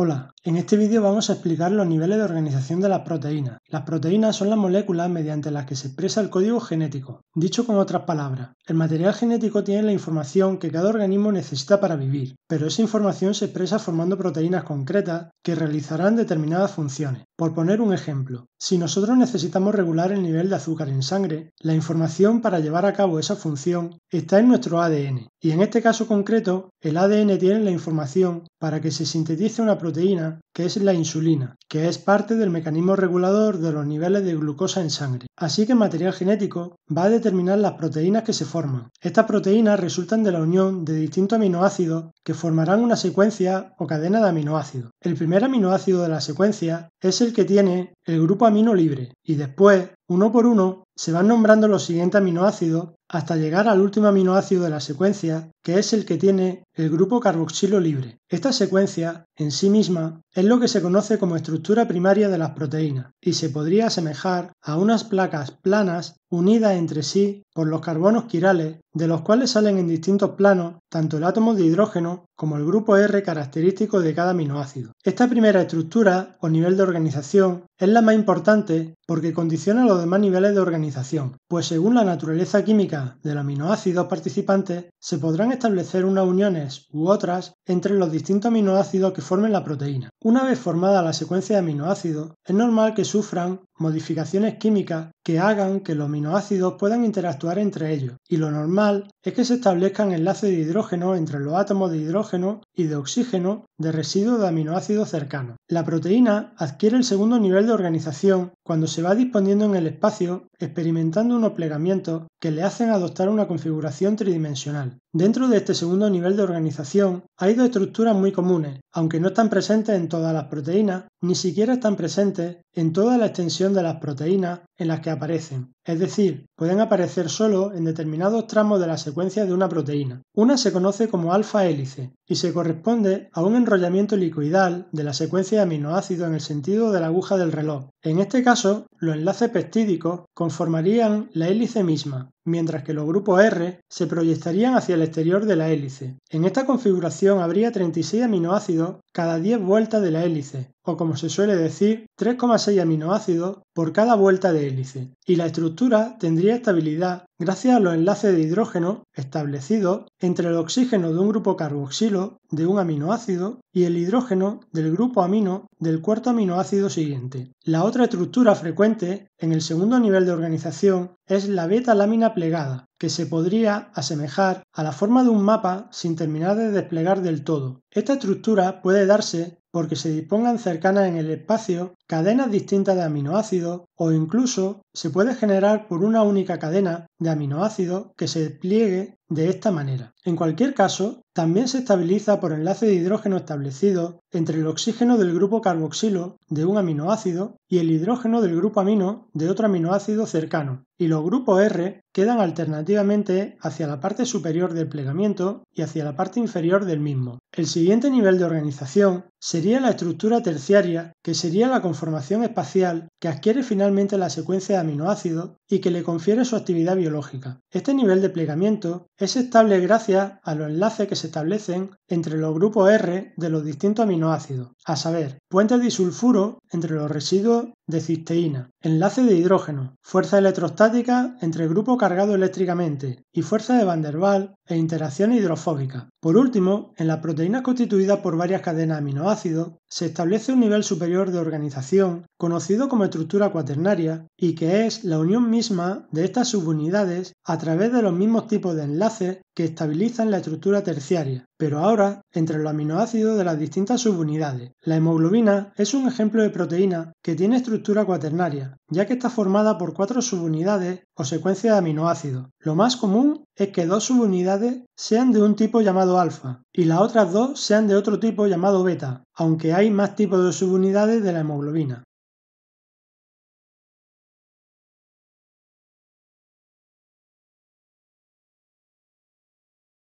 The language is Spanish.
Hola, en este vídeo vamos a explicar los niveles de organización de las proteínas. Las proteínas son las moléculas mediante las que se expresa el código genético. Dicho con otras palabras, el material genético tiene la información que cada organismo necesita para vivir, pero esa información se expresa formando proteínas concretas que realizarán determinadas funciones. Por poner un ejemplo, si nosotros necesitamos regular el nivel de azúcar en sangre, la información para llevar a cabo esa función está en nuestro ADN, y en este caso concreto, el ADN tiene la información para que se sintetice una proteína que es la insulina, que es parte del mecanismo regulador de los niveles de glucosa en sangre. Así que el material genético va a determinar las proteínas que se forman. Estas proteínas resultan de la unión de distintos aminoácidos que formarán una secuencia o cadena de aminoácidos. El primer aminoácido de la secuencia es el que tiene el grupo amino libre y después, uno por uno, se van nombrando los siguientes aminoácidos hasta llegar al último aminoácido de la secuencia, que es el que tiene el grupo carboxilo libre. Esta secuencia, en sí misma, es lo que se conoce como estructura primaria de las proteínas, y se podría asemejar a unas placas planas unidas entre sí por los carbonos quirales, de los cuales salen en distintos planos tanto el átomo de hidrógeno como el grupo R característico de cada aminoácido. Esta primera estructura o nivel de organización es la más importante porque condiciona los demás niveles de organización, pues según la naturaleza química del aminoácido participante, se podrán establecer unas uniones u otras entre los distintos aminoácidos que formen la proteína. Una vez formada la secuencia de aminoácidos, es normal que sufran modificaciones químicas que hagan que los aminoácidos puedan interactuar entre ellos, y lo normal es que se establezcan enlaces de hidrógeno entre los átomos de hidrógeno y de oxígeno de residuos de aminoácidos cercanos. La proteína adquiere el segundo nivel de organización cuando se va disponiendo en el espacio experimentando unos plegamientos que le hacen adoptar una configuración tridimensional. Dentro de este segundo nivel de organización hay dos estructuras muy comunes, aunque no están presentes en todas las proteínas, ni siquiera están presentes en toda la extensión de las proteínas en las que aparecen, es decir, pueden aparecer solo en determinados tramos de la secuencia de una proteína. Una se conoce como alfa hélice y se corresponde a un enrollamiento helicoidal de la secuencia de aminoácidos en el sentido de la aguja del reloj. En este caso, los enlaces peptídicos conformarían la hélice misma, mientras que los grupos R se proyectarían hacia el exterior de la hélice. En esta configuración habría 36 aminoácidos cada 10 vueltas de la hélice, o como se suele decir, 3,6 aminoácidos por cada vuelta de hélice, y la estructura tendría estabilidad gracias a los enlaces de hidrógeno establecidos entre el oxígeno de un grupo carboxilo de un aminoácido y el hidrógeno del grupo amino del cuarto aminoácido siguiente. La otra estructura frecuente en el segundo nivel de organización es la beta lámina plegada, que se podría asemejar a la forma de un mapa sin terminar de desplegar del todo. Esta estructura puede darse porque se dispongan cercanas en el espacio cadenas distintas de aminoácidos o incluso se puede generar por una única cadena de aminoácidos que se despliegue de esta manera. En cualquier caso, también se estabiliza por enlace de hidrógeno establecido entre el oxígeno del grupo carboxilo de un aminoácido y el hidrógeno del grupo amino de otro aminoácido cercano, y los grupos R quedan alternativamente hacia la parte superior del plegamiento y hacia la parte inferior del mismo. El siguiente nivel de organización sería la estructura terciaria, que sería la conformación espacial que adquiere finalmente la secuencia de aminoácidos y que le confiere su actividad biológica. Este nivel de plegamiento es estable gracias a los enlaces que se establecen entre los grupos R de los distintos aminoácidos, a saber, puentes disulfuro entre los residuos de cisteína, enlace de hidrógeno, fuerza electrostática entre grupo cargado eléctricamente y fuerza de Van der Waals e interacción hidrofóbica. Por último, en las proteínas constituidas por varias cadenas de aminoácidos, se establece un nivel superior de organización conocido como estructura cuaternaria y que es la unión misma de estas subunidades a través de los mismos tipos de enlaces que estabilizan la estructura terciaria, pero ahora entre los aminoácidos de las distintas subunidades. La hemoglobina es un ejemplo de proteína que tiene estructura cuaternaria, ya que está formada por cuatro subunidades o secuencias de aminoácidos. Lo más común es que dos subunidades sean de un tipo llamado alfa y las otras dos sean de otro tipo llamado beta, aunque hay más tipos de subunidades de la hemoglobina.